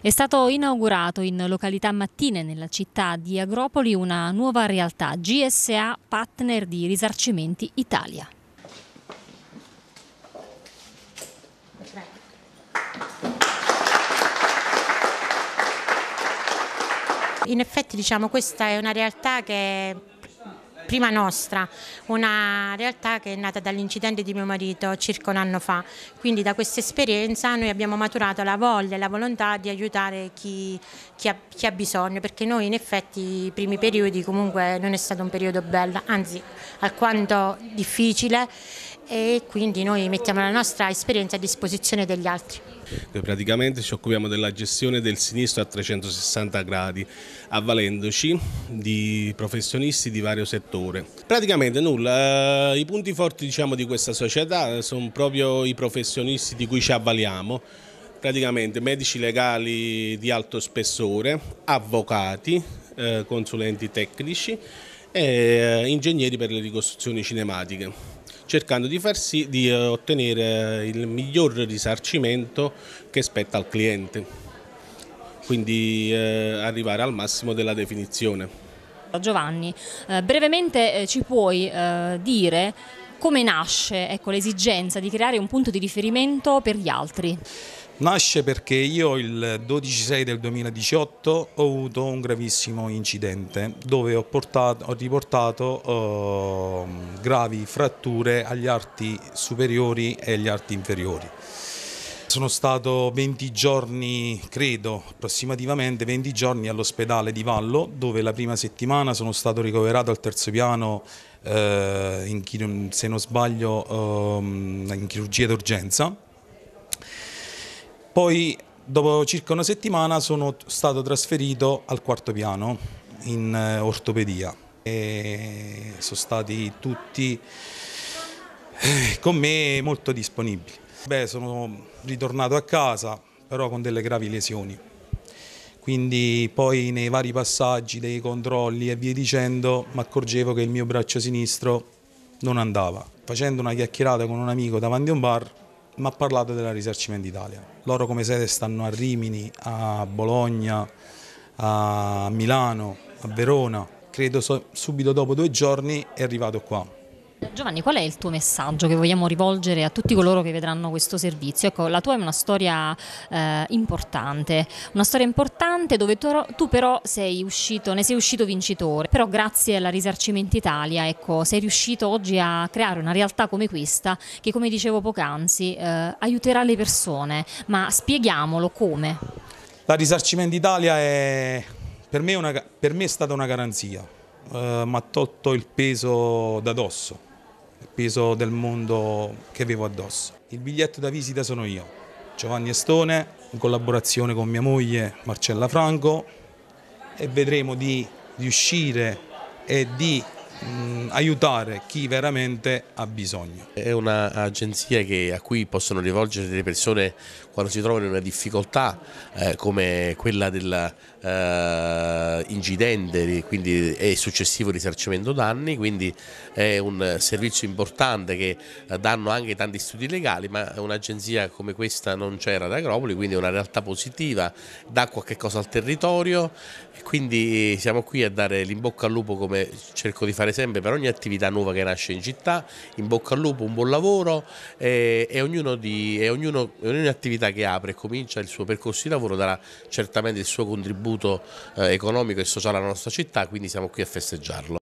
È stato inaugurato in località Mattine, nella città di Agropoli, una nuova realtà, GSA Partner di Risarcimenti Italia. In effetti diciamo questa è una realtà che Prima Nostra, una realtà che è nata dall'incidente di mio marito circa un anno fa. Quindi da questa esperienza noi abbiamo maturato la voglia e la volontà di aiutare chi, chi, ha, chi ha bisogno, perché noi in effetti i primi periodi comunque non è stato un periodo bello, anzi alquanto difficile e quindi noi mettiamo la nostra esperienza a disposizione degli altri. Noi praticamente ci occupiamo della gestione del sinistro a 360 gradi, avvalendoci di professionisti di vario settore. Praticamente nulla, eh, i punti forti diciamo, di questa società eh, sono proprio i professionisti di cui ci avvaliamo, praticamente medici legali di alto spessore, avvocati, eh, consulenti tecnici e ingegneri per le ricostruzioni cinematiche cercando di far sì di eh, ottenere il miglior risarcimento che spetta al cliente quindi eh, arrivare al massimo della definizione. Giovanni, eh, brevemente eh, ci puoi eh, dire come nasce ecco, l'esigenza di creare un punto di riferimento per gli altri? Nasce perché io il 12-6 del 2018 ho avuto un gravissimo incidente dove ho, portato, ho riportato eh, gravi fratture agli arti superiori e agli arti inferiori. Sono stato 20 giorni, credo, approssimativamente 20 giorni all'ospedale di Vallo dove la prima settimana sono stato ricoverato al terzo piano eh, in, se non sbaglio eh, in chirurgia d'urgenza poi dopo circa una settimana sono stato trasferito al quarto piano in eh, ortopedia e sono stati tutti eh, con me molto disponibili. Beh, sono ritornato a casa però con delle gravi lesioni, quindi poi nei vari passaggi dei controlli e via dicendo mi accorgevo che il mio braccio sinistro non andava. Facendo una chiacchierata con un amico davanti a un bar ma ha parlato della Risarcimento Italia. Loro come sede stanno a Rimini, a Bologna, a Milano, a Verona. Credo subito dopo due giorni è arrivato qua. Giovanni, qual è il tuo messaggio che vogliamo rivolgere a tutti coloro che vedranno questo servizio? Ecco, la tua è una storia eh, importante, una storia importante dove tu, tu però sei uscito, ne sei uscito vincitore, però grazie alla Risarcimento Italia ecco, sei riuscito oggi a creare una realtà come questa che come dicevo poc'anzi eh, aiuterà le persone, ma spieghiamolo come? La Risarcimento Italia è per me, una, per me è stata una garanzia, eh, mi ha tolto il peso da dosso il peso del mondo che avevo addosso. Il biglietto da visita sono io, Giovanni Estone, in collaborazione con mia moglie Marcella Franco e vedremo di riuscire e di mh, mm, aiutare chi veramente ha bisogno. È un'agenzia a cui possono rivolgere le persone quando si trovano in una difficoltà eh, come quella dell'incidente eh, e successivo risarcimento danni, quindi è un servizio importante che danno anche tanti studi legali, ma un'agenzia come questa non c'era ad Agropoli, quindi è una realtà positiva, dà qualche cosa al territorio, quindi siamo qui a dare l'imbocca al lupo come cerco di fare fare sempre per ogni attività nuova che nasce in città, in bocca al lupo, un buon lavoro e, e, ognuno di, e ognuno, ogni attività che apre e comincia il suo percorso di lavoro darà certamente il suo contributo eh, economico e sociale alla nostra città, quindi siamo qui a festeggiarlo.